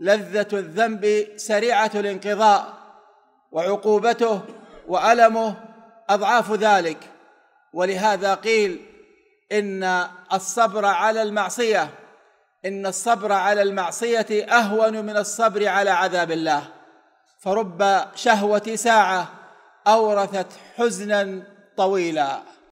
لذة الذنب سريعة الانقضاء وعقوبته وألمه أضعاف ذلك ولهذا قيل إن الصبر على المعصية إن الصبر على المعصية أهون من الصبر على عذاب الله فرب شهوة ساعة أورثت حزنا طويلا